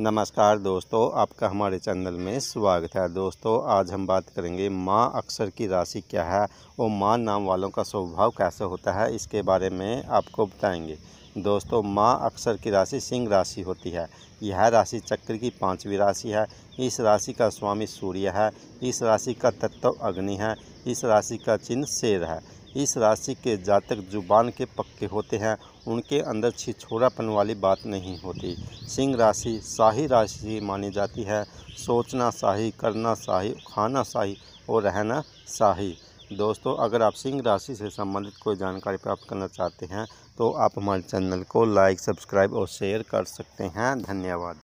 नमस्कार दोस्तों आपका हमारे चैनल में स्वागत है दोस्तों आज हम बात करेंगे माँ अक्षर की राशि क्या है और माँ नाम वालों का स्वभाव कैसे होता है इसके बारे में आपको बताएंगे दोस्तों माँ अक्षर की राशि सिंह राशि होती है यह राशि चक्र की पांचवी राशि है इस राशि का स्वामी सूर्य है इस राशि का तत्व अग्नि है इस राशि का चिन्ह शेर है इस राशि के जातक जुबान के पक्के होते हैं उनके अंदर छिछोड़ापन वाली बात नहीं होती सिंह राशि शाही राशि मानी जाती है सोचना शाही करना शाही खाना शाही और रहना शाही दोस्तों अगर आप सिंह राशि से संबंधित कोई जानकारी प्राप्त करना चाहते हैं तो आप हमारे चैनल को लाइक सब्सक्राइब और शेयर कर सकते हैं धन्यवाद